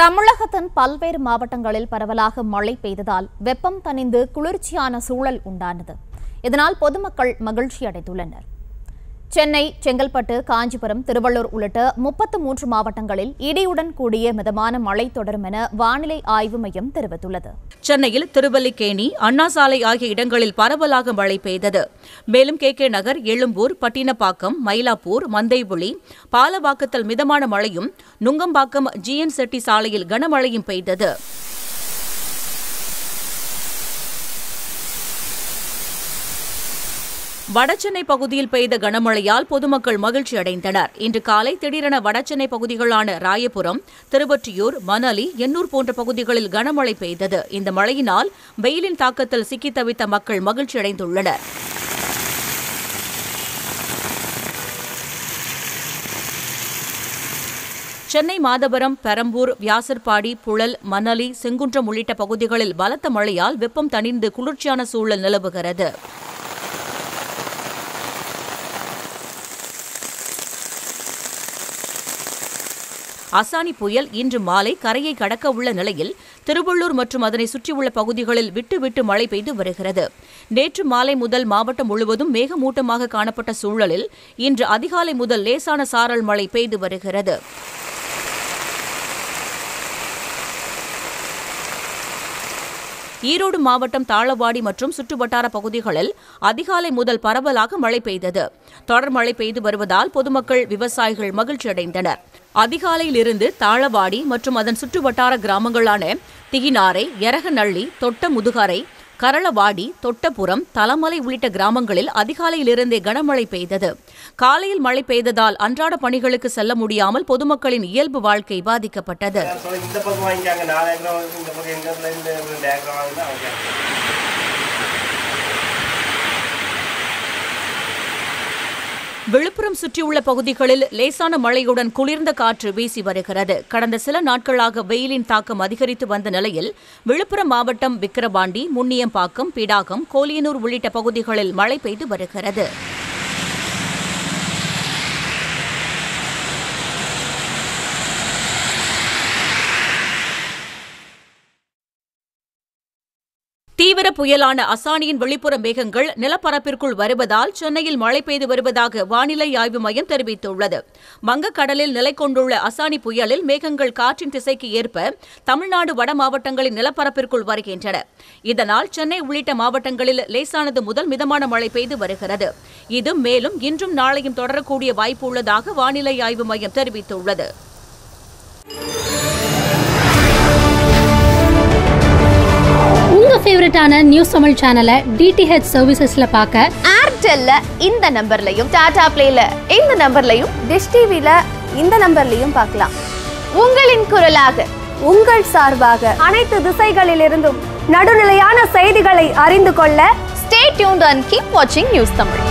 தமிழகத்தின் பல்வேறு மாவட்டங்களில் பரவலாக மழை பெய்ததால் வெப்பம் தணிந்து குளிர்ச்சியான சூழல் உண்டானது இதனால் பொதுமக்கள் மகிழ்ச்சி அடைந்துள்ளனர் சென்னை செங்கல்பட்டு காஞ்சிபுரம் திருவள்ளூர் உள்ளிட்ட முப்பத்து மூன்று மாவட்டங்களில் இடியுடன் கூடிய மிதமான மழை தொடரும் என வானிலை ஆய்வு மையம் தெரிவித்துள்ளது சென்னையில் திருவல்லிக்கேணி அண்ணா சாலை ஆகிய இடங்களில் பரவலாக மழை பெய்தது மேலும் கே கே நகர் எழும்பூர் பட்டினப்பாக்கம் மயிலாப்பூர் மந்தைபுளி பாலவாக்கத்தில் மிதமான மழையும் நுங்கம்பாக்கம் ஜி என் செட்டி சாலையில் கனமழையும் பெய்தது வடசென்னை பகுதியில் பெய்த கனமழையால் பொதுமக்கள் மகிழ்ச்சி அடைந்தனர் இன்று காலை திடீரென வடசென்னை பகுதிகளான ராயபுரம் திருவொற்றியூர் மணலி எண்ணூர் போன்ற பகுதிகளில் கனமழை பெய்தது இந்த மழையினால் வெயிலின் தாக்கத்தில் சிக்கி தவித்த மக்கள் மகிழ்ச்சி அடைந்துள்ளனர் சென்னை மாதபுரம் பெரம்பூர் வியாசர்பாடி புழல் மணலி செங்குன்றம் உள்ளிட்ட பகுதிகளில் பலத்த மழையால் வெப்பம் தணிந்து குளிர்ச்சியான சூழல் நிலவுகிறது அசானி புயல் இன்று மாலை கரையை கடக்க உள்ள நிலையில் திருவள்ளூர் மற்றும் அதனை சுற்றியுள்ள பகுதிகளில் விட்டு விட்டு மழை பெய்து வருகிறது நேற்று மாலை முதல் மாவட்டம் முழுவதும் மேகமூட்டமாக காணப்பட்ட சூழலில் இன்று அதிகாலை முதல் லேசான சாரல் மழை பெய்து வருகிறது ஈரோடு மாவட்டம் தாளவாடி மற்றும் சுற்றுவட்டார பகுதிகளில் அதிகாலை முதல் பரவலாக மழை பெய்தது தொடர் மழை பெய்து வருவதால் பொதுமக்கள் விவசாயிகள் மகிழ்ச்சியடைந்தனா் அதிகாலையிலிருந்து தாளவாடி மற்றும் அதன் சுற்றுவட்டார கிராமங்களான திகினாரை எரகநள்ளி தொட்ட முதுகரை கரளவாடி தொட்டபுரம் தலமலை உள்ளிட்ட கிராமங்களில் அதிகாலையிலிருந்தே கனமழை பெய்தது காலையில் மழை பெய்ததால் அன்றாட பணிகளுக்கு செல்ல முடியாமல் பொதுமக்களின் இயல்பு வாழ்க்கை பாதிக்கப்பட்டது விழுப்புரம் சுற்றியுள்ள பகுதிகளில் லேசான மழையுடன் குளிர்ந்த காற்று வீசி வருகிறது கடந்த சில நாட்களாக வெயிலின் தாக்கம் அதிகரித்து வந்த நிலையில் விழுப்புரம் மாவட்டம் விக்கிரவாண்டி முன்னியம்பாக்கம் பிடாகம் கோலியனூர் உள்ளிட்ட பகுதிகளில் மழை பெய்து வருகிறது தீவிர புயலான அசானியின் வெளிப்புற மேகங்கள் நிலப்பரப்பிற்குள் வருவதால் சென்னையில் மழை பெய்து வருவதாக வானிலை ஆய்வு மையம் தெரிவித்துள்ளது வங்கக்கடலில் நிலை கொண்டுள்ள அசானி புயலில் மேகங்கள் காற்றின் திசைக்கு ஏற்ப தமிழ்நாடு வட மாவட்டங்களின் நிலப்பரப்பிற்குள் வருகின்றன இதனால் சென்னை உள்ளிட்ட மாவட்டங்களில் லேசானது முதல் மிதமான மழை பெய்து வருகிறது இது மேலும் இன்றும் நாளையும் தொடரக்கூடிய வாய்ப்பு உள்ளதாக வானிலை ஆய்வு மையம் தெரிவித்துள்ளது ஃபேவரட்டான நியூஸ் தமிழ் சேனலை டிடிஹெச் சர்வீசஸ்ல பார்க்க ஏர்டெல்ல இந்த நம்பர்லையும் டாடா பிளேல இந்த நம்பர்லையும் டிஷ் டிவில இந்த நம்பர்லையும் பார்க்கலாம் உங்களின் குரலாக உங்கள் சார்பாக அனைத்து திசைகளிலிருந்தும் நடுநிலையான செய்திகளை அறிந்து கொள்ள ஸ்டே டியூன் அண்ட் கீப் வாட்சிங் நியூஸ் தமிழ்